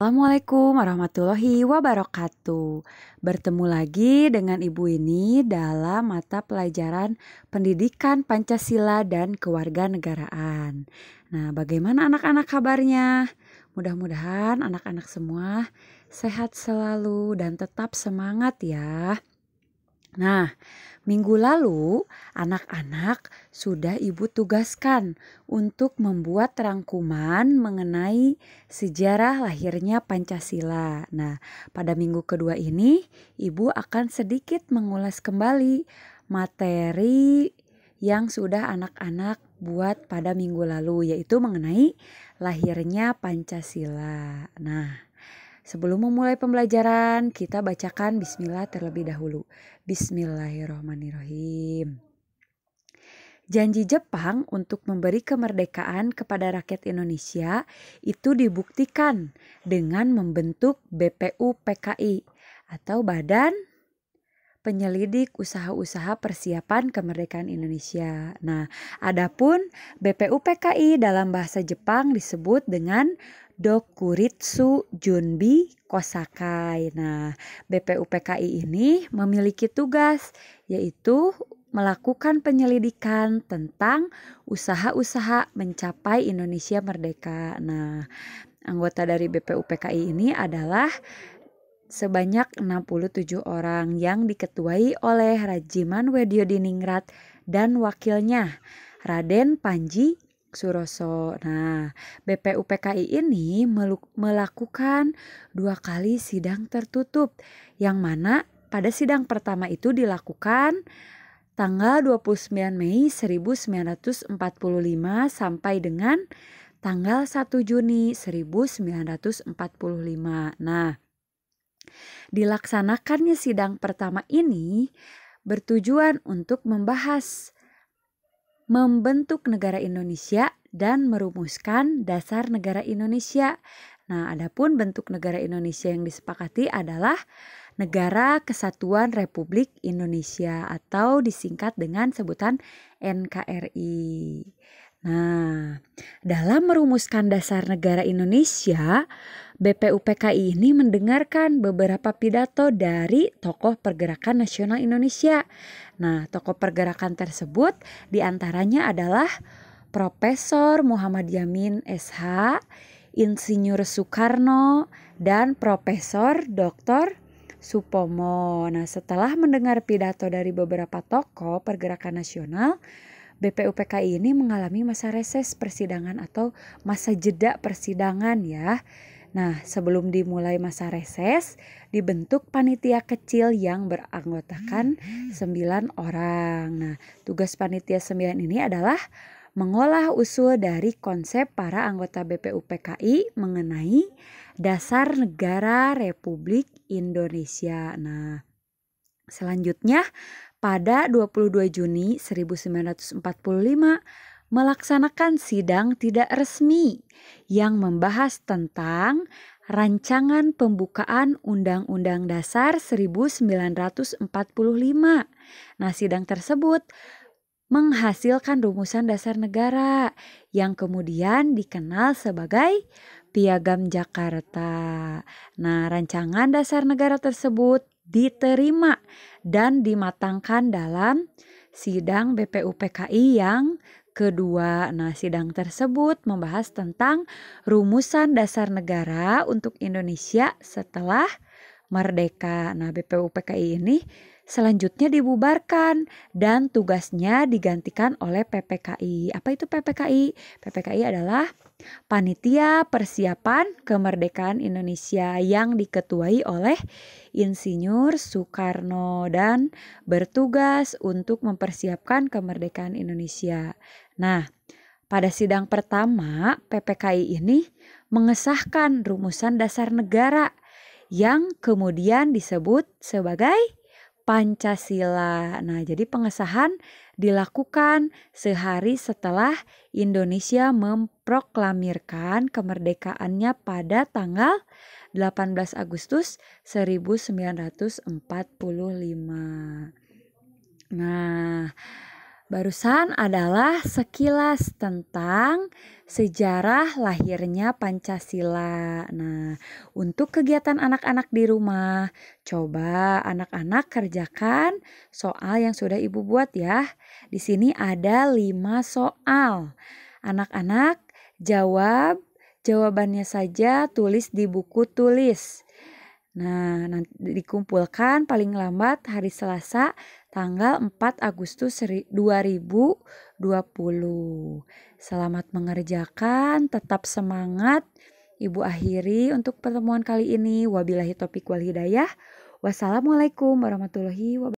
Assalamualaikum warahmatullahi wabarakatuh. Bertemu lagi dengan Ibu ini dalam mata pelajaran Pendidikan Pancasila dan Kewarganegaraan. Nah, bagaimana anak-anak kabarnya? Mudah-mudahan anak-anak semua sehat selalu dan tetap semangat ya. Nah, minggu lalu anak-anak sudah Ibu tugaskan untuk membuat rangkuman mengenai sejarah lahirnya Pancasila. Nah, pada minggu kedua ini Ibu akan sedikit mengulas kembali materi yang sudah anak-anak buat pada minggu lalu yaitu mengenai lahirnya Pancasila. Nah, Sebelum memulai pembelajaran, kita bacakan bismillah terlebih dahulu. Bismillahirrahmanirrahim. Janji Jepang untuk memberi kemerdekaan kepada rakyat Indonesia itu dibuktikan dengan membentuk BPUPKI atau Badan penyelidik usaha-usaha persiapan kemerdekaan Indonesia. Nah, adapun BPUPKI dalam bahasa Jepang disebut dengan Dokuritsu Junbi Kosakai. Nah, BPUPKI ini memiliki tugas yaitu melakukan penyelidikan tentang usaha-usaha mencapai Indonesia merdeka. Nah, anggota dari BPUPKI ini adalah sebanyak 67 orang yang diketuai oleh Rajiman Wedyodiningrat dan wakilnya Raden Panji Suroso. Nah, BPUPKI ini melakukan dua kali sidang tertutup yang mana pada sidang pertama itu dilakukan tanggal 29 Mei 1945 sampai dengan tanggal 1 Juni 1945. Nah, Dilaksanakannya sidang pertama ini bertujuan untuk membahas membentuk negara Indonesia dan merumuskan dasar negara Indonesia. Nah, adapun bentuk negara Indonesia yang disepakati adalah Negara Kesatuan Republik Indonesia atau disingkat dengan sebutan NKRI. Nah, dalam merumuskan dasar negara Indonesia, BPUPKI ini mendengarkan beberapa pidato dari tokoh pergerakan nasional Indonesia. Nah, tokoh pergerakan tersebut diantaranya adalah Profesor Muhammad Yamin SH, Insinyur Soekarno, dan Profesor Dr. Supomo. Nah, setelah mendengar pidato dari beberapa tokoh pergerakan nasional, BPUPKI ini mengalami masa reses persidangan atau masa jeda persidangan ya. Nah, sebelum dimulai masa reses, dibentuk panitia kecil yang beranggotakan 9 orang. Nah, tugas panitia 9 ini adalah mengolah usul dari konsep para anggota BPUPKI mengenai dasar negara Republik Indonesia. Nah, selanjutnya pada 22 Juni 1945 melaksanakan sidang tidak resmi yang membahas tentang rancangan pembukaan Undang-Undang Dasar 1945. Nah, sidang tersebut menghasilkan rumusan dasar negara yang kemudian dikenal sebagai Piagam Jakarta. Nah, rancangan dasar negara tersebut diterima dan dimatangkan dalam sidang BPUPKI yang kedua. Nah, sidang tersebut membahas tentang rumusan dasar negara untuk Indonesia setelah merdeka. Nah, BPUPKI ini selanjutnya dibubarkan dan tugasnya digantikan oleh PPKI. Apa itu PPKI? PPKI adalah Panitia Persiapan Kemerdekaan Indonesia yang diketuai oleh Insinyur Soekarno dan bertugas untuk mempersiapkan kemerdekaan Indonesia. Nah, pada sidang pertama PPKI ini mengesahkan rumusan dasar negara yang kemudian disebut sebagai Pancasila. Nah, jadi pengesahan dilakukan sehari setelah Indonesia memproklamirkan kemerdekaannya pada tanggal 18 Agustus 1945. Nah, Barusan adalah sekilas tentang sejarah lahirnya Pancasila. Nah, untuk kegiatan anak-anak di rumah, coba anak-anak kerjakan soal yang sudah Ibu buat ya. Di sini ada lima soal. Anak-anak jawab jawabannya saja tulis di buku tulis. Nah, nanti dikumpulkan paling lambat hari Selasa tanggal 4 Agustus 2020. Selamat mengerjakan, tetap semangat. Ibu akhiri untuk pertemuan kali ini. Wabillahi topik wal hidayah. Wassalamualaikum warahmatullahi wabarakatuh.